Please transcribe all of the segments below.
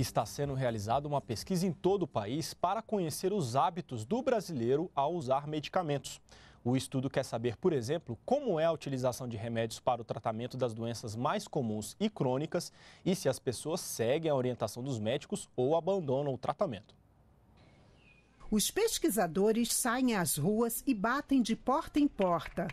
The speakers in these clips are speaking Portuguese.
Está sendo realizada uma pesquisa em todo o país para conhecer os hábitos do brasileiro ao usar medicamentos. O estudo quer saber, por exemplo, como é a utilização de remédios para o tratamento das doenças mais comuns e crônicas e se as pessoas seguem a orientação dos médicos ou abandonam o tratamento. Os pesquisadores saem às ruas e batem de porta em porta.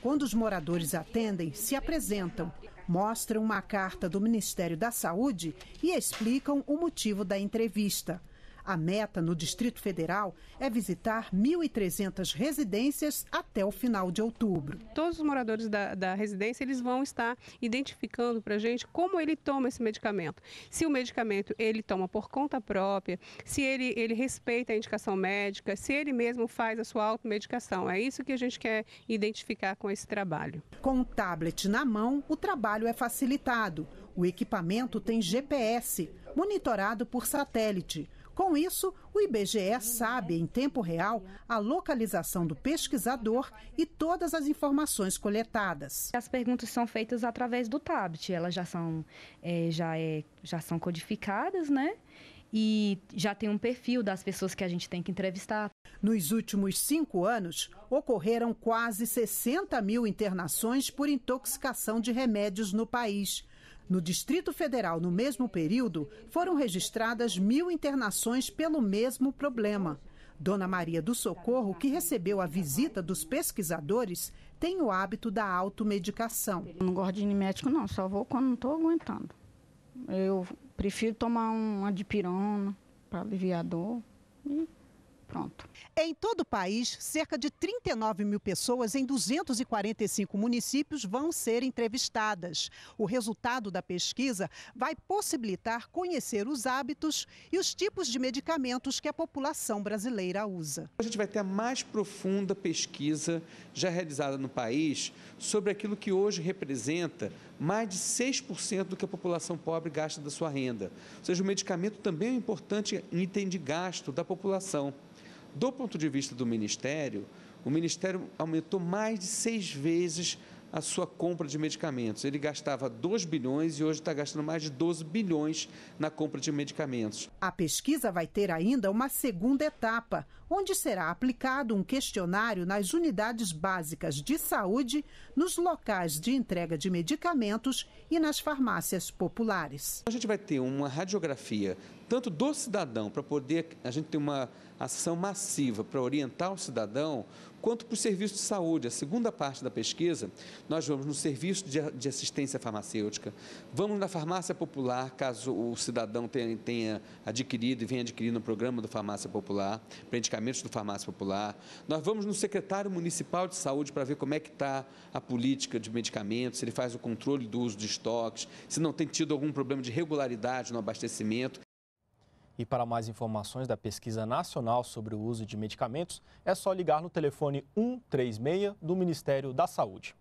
Quando os moradores atendem, se apresentam mostram uma carta do Ministério da Saúde e explicam o motivo da entrevista. A meta no Distrito Federal é visitar 1.300 residências até o final de outubro. Todos os moradores da, da residência eles vão estar identificando para a gente como ele toma esse medicamento. Se o medicamento ele toma por conta própria, se ele, ele respeita a indicação médica, se ele mesmo faz a sua automedicação. É isso que a gente quer identificar com esse trabalho. Com o tablet na mão, o trabalho é facilitado. O equipamento tem GPS, monitorado por satélite. Com isso, o IBGE sabe em tempo real a localização do pesquisador e todas as informações coletadas. As perguntas são feitas através do tablet, elas já são, é, já, é, já são codificadas, né? E já tem um perfil das pessoas que a gente tem que entrevistar. Nos últimos cinco anos, ocorreram quase 60 mil internações por intoxicação de remédios no país. No Distrito Federal, no mesmo período, foram registradas mil internações pelo mesmo problema. Dona Maria do Socorro, que recebeu a visita dos pesquisadores, tem o hábito da automedicação. Não gosto de médico, não, só vou quando não estou aguentando. Eu prefiro tomar um adipirona para aliviar a dor e pronto. Em todo o país, cerca de 39 mil pessoas em 245 municípios vão ser entrevistadas. O resultado da pesquisa vai possibilitar conhecer os hábitos e os tipos de medicamentos que a população brasileira usa. A gente vai ter a mais profunda pesquisa já realizada no país sobre aquilo que hoje representa mais de 6% do que a população pobre gasta da sua renda. Ou seja, o medicamento também é um importante item de gasto da população. Do ponto de vista do Ministério, o Ministério aumentou mais de seis vezes a sua compra de medicamentos. Ele gastava 2 bilhões e hoje está gastando mais de 12 bilhões na compra de medicamentos. A pesquisa vai ter ainda uma segunda etapa, onde será aplicado um questionário nas unidades básicas de saúde, nos locais de entrega de medicamentos e nas farmácias populares. A gente vai ter uma radiografia tanto do cidadão, para poder a gente ter uma ação massiva para orientar o cidadão, quanto para o serviço de saúde. A segunda parte da pesquisa, nós vamos no serviço de, assistência farmacêutica, vamos na farmácia popular, caso o cidadão tenha, adquirido e venha adquirindo o programa do farmácia popular, medicamentos do farmácia popular. Nós vamos no secretário municipal de saúde para ver como é que está a política de medicamentos, se ele faz o controle do uso de estoques, se não tem tido algum problema de regularidade no abastecimento. E para mais informações da Pesquisa Nacional sobre o Uso de Medicamentos, é só ligar no telefone 136 do Ministério da Saúde.